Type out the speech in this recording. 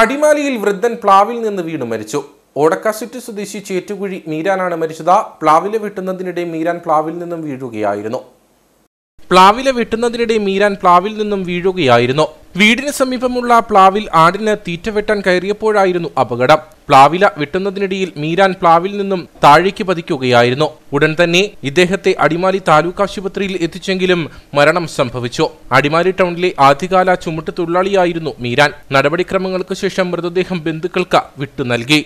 അടിമാലിയിൽ വൃദ്ധൻ പ്ലാവിൽ നിന്ന് വീണു മരിച്ചു ഓടക്കാസിറ്റി സ്വദേശി ചേറ്റുകുഴി മീരാനാണ് മരിച്ചത് പ്ലാവിലെ വെട്ടുന്നതിനിടെ മീരാൻ പ്ലാവിൽ നിന്നും വീഴുകയായിരുന്നു പ്ലാവിലെ വെട്ടുന്നതിനിടെ മീരാൻ പ്ലാവിൽ നിന്നും വീഴുകയായിരുന്നു വീടിന് സമീപമുള്ള പ്ലാവിൽ ആടിന് തീറ്റ വെട്ടാൻ കയറിയപ്പോഴായിരുന്നു അപകടം പ്ലാവില വെട്ടുന്നതിനിടയിൽ മീരാൻ പ്ലാവിൽ നിന്നും താഴേക്ക് പതിക്കുകയായിരുന്നു ഉടൻ തന്നെ ഇദ്ദേഹത്തെ അടിമാലി താലൂക്ക് ആശുപത്രിയിൽ എത്തിച്ചെങ്കിലും മരണം സംഭവിച്ചു അടിമാലി ടൗണിലെ ആദ്യകാല ചുമട്ടു തൊഴിലാളിയായിരുന്നു മീരാൻ നടപടിക്രമങ്ങൾക്ക് ശേഷം മൃതദേഹം ബന്ധുക്കൾക്ക് വിട്ടു നൽകി